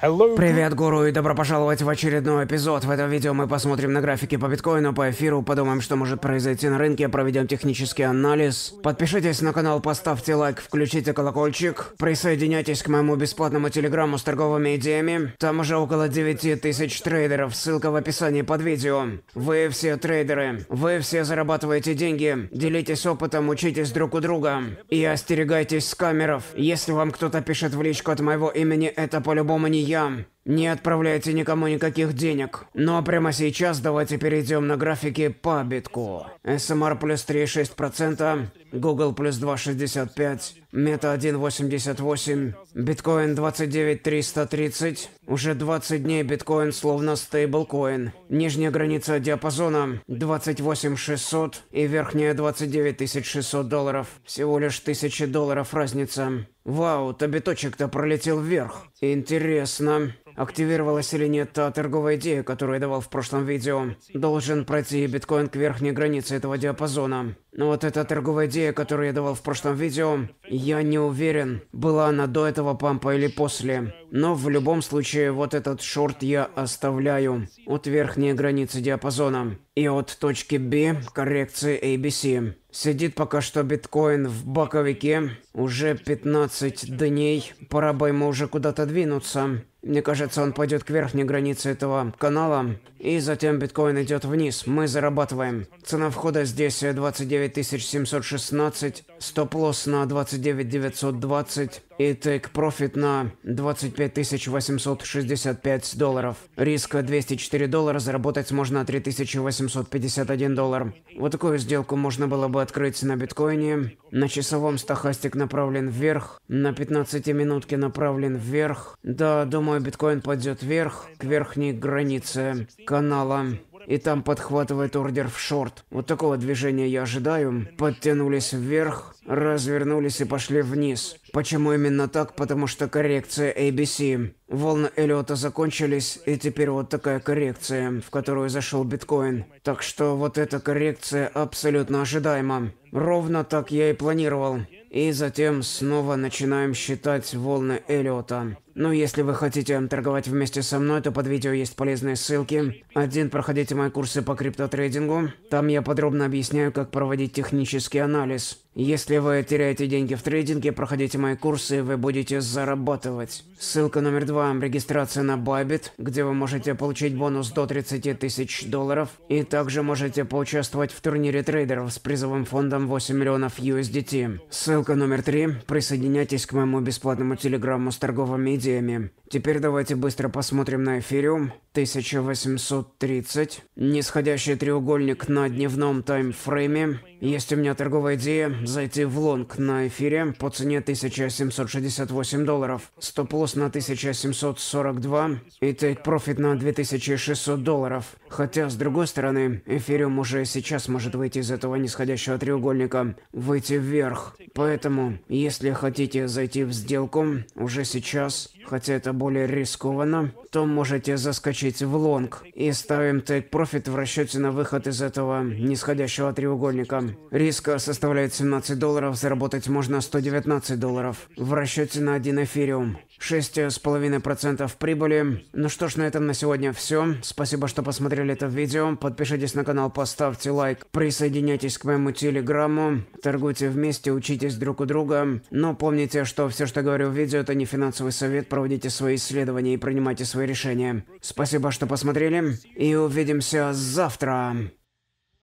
Привет, гуру, и добро пожаловать в очередной эпизод. В этом видео мы посмотрим на графики по биткоину, по эфиру, подумаем, что может произойти на рынке, проведем технический анализ. Подпишитесь на канал, поставьте лайк, включите колокольчик. Присоединяйтесь к моему бесплатному телеграмму с торговыми идеями. Там уже около 9 тысяч трейдеров, ссылка в описании под видео. Вы все трейдеры, вы все зарабатываете деньги, делитесь опытом, учитесь друг у друга. И остерегайтесь камеров. Если вам кто-то пишет в личку от моего имени, это по-любому не medium Не отправляйте никому никаких денег. Но прямо сейчас давайте перейдем на графики по битку. SMR плюс 3,6%, Google плюс 2,65%, Meta 1,88%, биткоин 29330. Уже 20 дней биткоин словно стейблкоин. Нижняя граница диапазона 28600 и верхняя 29600 долларов. Всего лишь 1000 долларов разница. Вау, то биточек-то пролетел вверх. Интересно активировалась или нет та торговая идея, которую я давал в прошлом видео. Должен пройти биткоин к верхней границе этого диапазона. Но вот эта торговая идея, которую я давал в прошлом видео, я не уверен, была она до этого пампа или после. Но в любом случае, вот этот шорт я оставляю от верхней границы диапазона. И от точки B коррекции ABC. Сидит пока что биткоин в боковике. Уже 15 дней. Пора бы ему уже куда-то двинуться. Мне кажется, он пойдет к верхней границе этого канала, и затем биткоин идет вниз. Мы зарабатываем. Цена входа здесь 29 716, стоп-лосс на 29 920 и тейк-профит на 25 865 долларов. Риск 204 доллара, заработать можно 3851 доллар. Вот такую сделку можно было бы открыть на биткоине. На часовом стахастик направлен вверх, на 15 минутке направлен вверх. Да, думаю, мой биткоин пойдет вверх, к верхней границе канала. И там подхватывает ордер в шорт. Вот такого движения я ожидаю. Подтянулись вверх, развернулись и пошли вниз. Почему именно так? Потому что коррекция ABC. Волны Эллиота закончились, и теперь вот такая коррекция, в которую зашел биткоин. Так что вот эта коррекция абсолютно ожидаема. Ровно так я и планировал. И затем снова начинаем считать волны Эллиота. Ну если вы хотите торговать вместе со мной, то под видео есть полезные ссылки. Один, проходите мои курсы по криптотрейдингу. Там я подробно объясняю, как проводить технический анализ. Если вы теряете деньги в трейдинге, проходите мои курсы, и вы будете зарабатывать. Ссылка номер два – регистрация на Bybit, где вы можете получить бонус до 30 тысяч долларов. И также можете поучаствовать в турнире трейдеров с призовым фондом 8 миллионов USDT. Ссылка номер три – присоединяйтесь к моему бесплатному телеграмму с торговыми идеями теме. Теперь давайте быстро посмотрим на эфириум. 1830. Нисходящий треугольник на дневном таймфрейме. Есть у меня торговая идея зайти в лонг на эфире по цене 1768 долларов. Стоп-лосс на 1742 и тейк-профит на 2600 долларов. Хотя, с другой стороны, эфириум уже сейчас может выйти из этого нисходящего треугольника, выйти вверх. Поэтому, если хотите зайти в сделку уже сейчас, хотя это более рискованно, то можете заскочить в лонг и ставим take profit в расчете на выход из этого нисходящего треугольника. Риска составляет 17 долларов, заработать можно 119 долларов в расчете на один эфириум. 6,5% прибыли. Ну что ж, на этом на сегодня все. Спасибо, что посмотрели это видео. Подпишитесь на канал, поставьте лайк, присоединяйтесь к моему телеграмму, торгуйте вместе, учитесь друг у друга. Но помните, что все, что говорю в видео, это не финансовый совет, проводите свои исследования и принимайте свои решения. Спасибо, что посмотрели, и увидимся завтра.